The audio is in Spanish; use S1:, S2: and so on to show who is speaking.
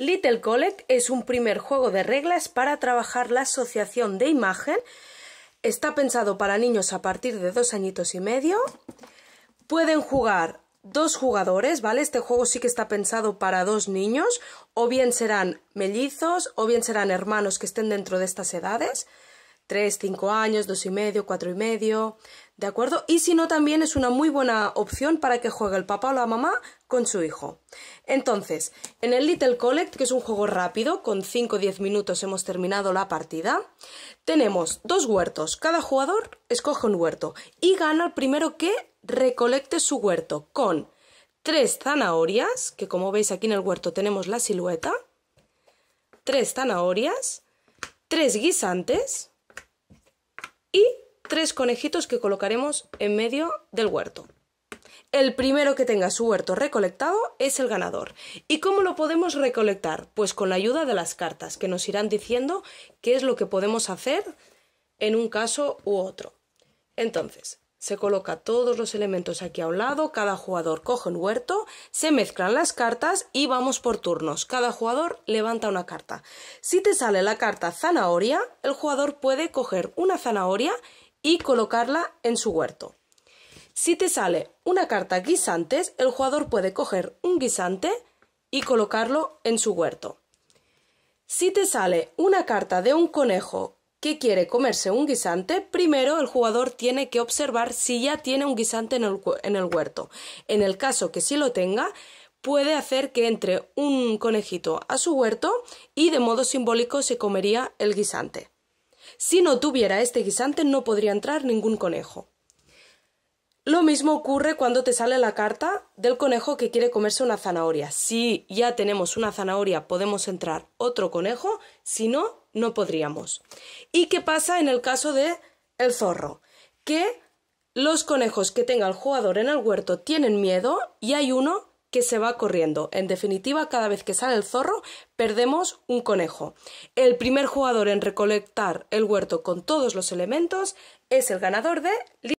S1: Little Collect es un primer juego de reglas para trabajar la asociación de imagen. Está pensado para niños a partir de dos añitos y medio. Pueden jugar dos jugadores, ¿vale? Este juego sí que está pensado para dos niños, o bien serán mellizos, o bien serán hermanos que estén dentro de estas edades, Tres, cinco años, dos y medio, cuatro y medio, ¿De acuerdo? Y si no, también es una muy buena opción para que juegue el papá o la mamá con su hijo. Entonces, en el Little Collect, que es un juego rápido, con 5 o 10 minutos hemos terminado la partida, tenemos dos huertos. Cada jugador escoge un huerto y gana el primero que recolecte su huerto con tres zanahorias, que como veis aquí en el huerto tenemos la silueta, tres zanahorias, tres guisantes, tres conejitos que colocaremos en medio del huerto. El primero que tenga su huerto recolectado es el ganador. ¿Y cómo lo podemos recolectar? Pues con la ayuda de las cartas, que nos irán diciendo qué es lo que podemos hacer en un caso u otro. Entonces, se coloca todos los elementos aquí a un lado, cada jugador coge un huerto, se mezclan las cartas y vamos por turnos. Cada jugador levanta una carta. Si te sale la carta zanahoria, el jugador puede coger una zanahoria y colocarla en su huerto. Si te sale una carta guisantes, el jugador puede coger un guisante y colocarlo en su huerto. Si te sale una carta de un conejo que quiere comerse un guisante, primero el jugador tiene que observar si ya tiene un guisante en el, en el, huerto. En el caso que sí lo tenga, puede hacer que entre un conejito a su huerto y de modo simbólico se comería el guisante. Si no tuviera este guisante no podría entrar ningún conejo. Lo mismo ocurre cuando te sale la carta del conejo que quiere comerse una zanahoria. Si ya tenemos una zanahoria, podemos entrar otro conejo, si no, no podríamos. ¿Y qué pasa en el caso de el zorro? Que los conejos que tenga el jugador en el huerto tienen miedo y hay uno que se va corriendo. En definitiva, cada vez que sale el zorro, perdemos un conejo. El primer jugador en recolectar el huerto con todos los elementos es el ganador de...